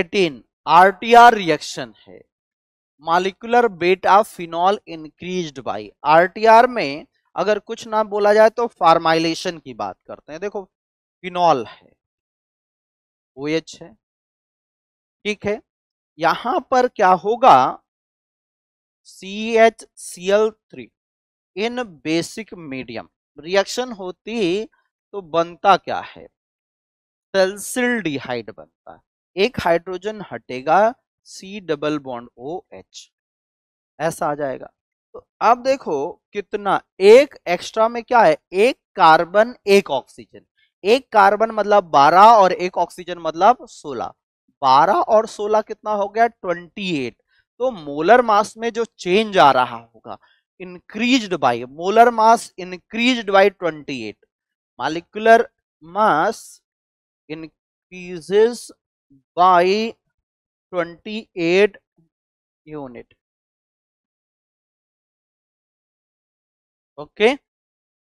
T RTR reaction है molecular weight of phenol increased by RTR में अगर कुछ ना बोला जाए तो फार्माइलेशन की बात करते हैं देखो फिनॉल है ओ एच है ठीक है यहां पर क्या होगा C H C L three in basic medium reaction होती तो बनता क्या है सेल्सिल डिहाइड बनता है एक हाइड्रोजन हटेगा C double bond O H ऐसा आ जाएगा तो अब देखो कितना एक एक्स्ट्रा में क्या है एक कार्बन एक ऑक्सीजन एक कार्बन मतलब 12 और एक ऑक्सीजन मतलब 16 12 और 16 कितना हो गया 28 तो मोलर मास में जो चेंज आ रहा होगा increased by molar mass increased by 28 molecular mass increases by 28 unit okay